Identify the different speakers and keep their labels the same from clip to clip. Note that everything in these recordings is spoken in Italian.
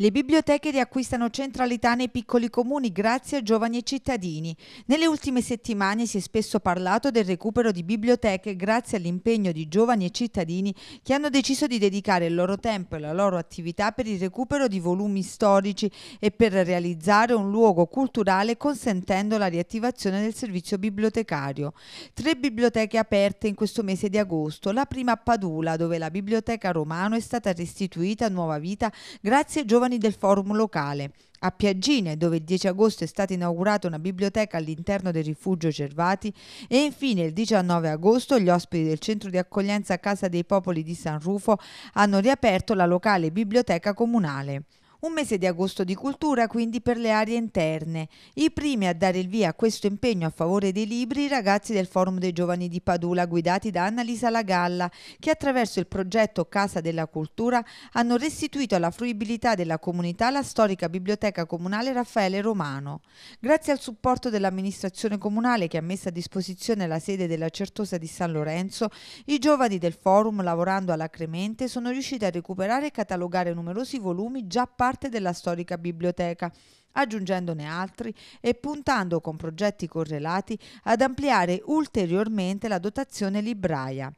Speaker 1: Le biblioteche riacquistano centralità nei piccoli comuni grazie a giovani e cittadini. Nelle ultime settimane si è spesso parlato del recupero di biblioteche grazie all'impegno di giovani e cittadini che hanno deciso di dedicare il loro tempo e la loro attività per il recupero di volumi storici e per realizzare un luogo culturale consentendo la riattivazione del servizio bibliotecario. Tre biblioteche aperte in questo mese di agosto, la prima a Padula dove la biblioteca Romano è stata restituita a nuova vita grazie ai giovani giovani del forum locale. A Piaggine, dove il 10 agosto è stata inaugurata una biblioteca all'interno del rifugio Cervati, e infine il 19 agosto gli ospiti del centro di accoglienza Casa dei Popoli di San Rufo hanno riaperto la locale biblioteca comunale. Un mese di agosto di cultura quindi per le aree interne. I primi a dare il via a questo impegno a favore dei libri i ragazzi del Forum dei Giovani di Padula guidati da Annalisa Lagalla che attraverso il progetto Casa della Cultura hanno restituito alla fruibilità della comunità la storica biblioteca comunale Raffaele Romano. Grazie al supporto dell'amministrazione comunale che ha messo a disposizione la sede della Certosa di San Lorenzo, i giovani del Forum lavorando alla Cremente sono riusciti a recuperare e catalogare numerosi volumi già pagati parte della storica biblioteca, aggiungendone altri e puntando con progetti correlati ad ampliare ulteriormente la dotazione libraia.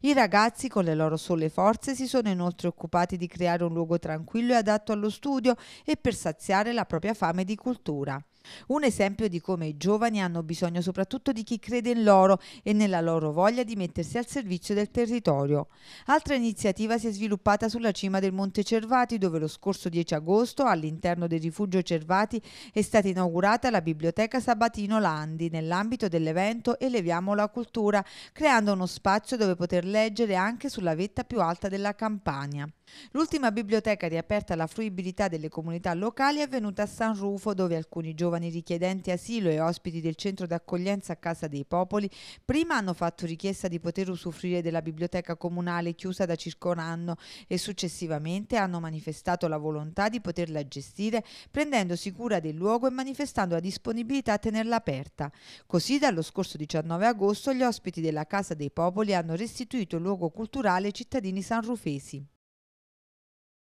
Speaker 1: I ragazzi con le loro sole forze si sono inoltre occupati di creare un luogo tranquillo e adatto allo studio e per saziare la propria fame di cultura. Un esempio di come i giovani hanno bisogno soprattutto di chi crede in loro e nella loro voglia di mettersi al servizio del territorio. Altra iniziativa si è sviluppata sulla cima del Monte Cervati, dove lo scorso 10 agosto, all'interno del rifugio Cervati, è stata inaugurata la biblioteca Sabatino Landi nell'ambito dell'evento Eleviamo la cultura, creando uno spazio dove poter leggere anche sulla vetta più alta della campagna. L'ultima biblioteca riaperta alla fruibilità delle comunità locali è avvenuta a San Rufo, dove alcuni giovani giovani richiedenti asilo e ospiti del centro d'accoglienza a Casa dei Popoli prima hanno fatto richiesta di poter usufruire della biblioteca comunale chiusa da circa un anno e successivamente hanno manifestato la volontà di poterla gestire prendendosi cura del luogo e manifestando la disponibilità a tenerla aperta. Così dallo scorso 19 agosto gli ospiti della Casa dei Popoli hanno restituito il luogo culturale ai cittadini sanrufesi.